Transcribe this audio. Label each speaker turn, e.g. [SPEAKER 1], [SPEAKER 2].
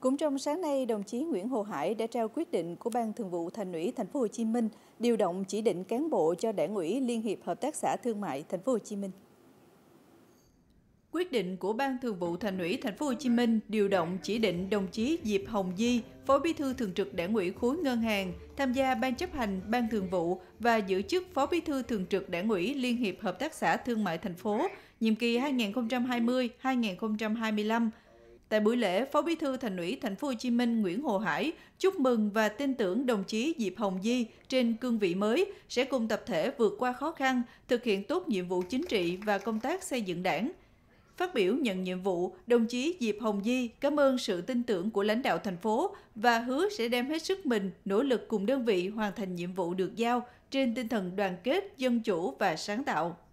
[SPEAKER 1] Cũng trong sáng nay, đồng chí Nguyễn Hồ Hải đã trao quyết định của Ban Thường vụ Thành ủy Thành phố Hồ Chí Minh điều động chỉ định cán bộ cho Đảng ủy Liên hiệp Hợp tác xã Thương mại Thành phố Hồ Chí Minh. Quyết định của Ban Thường vụ Thành ủy Thành phố Hồ Chí Minh điều động chỉ định đồng chí Diệp Hồng Di, Phó Bí thư Thường trực Đảng ủy khối Ngân hàng, tham gia Ban chấp hành Ban Thường vụ và giữ chức Phó Bí thư Thường trực Đảng ủy Liên hiệp Hợp tác xã Thương mại Thành phố nhiệm kỳ 2020-2025 Tại buổi lễ, Phó Bí thư Thành ủy Thành phố Hồ Chí Minh Nguyễn Hồ Hải chúc mừng và tin tưởng đồng chí Diệp Hồng Di trên cương vị mới sẽ cùng tập thể vượt qua khó khăn, thực hiện tốt nhiệm vụ chính trị và công tác xây dựng đảng. Phát biểu nhận nhiệm vụ, đồng chí Diệp Hồng Di cảm ơn sự tin tưởng của lãnh đạo thành phố và hứa sẽ đem hết sức mình, nỗ lực cùng đơn vị hoàn thành nhiệm vụ được giao trên tinh thần đoàn kết, dân chủ và sáng tạo.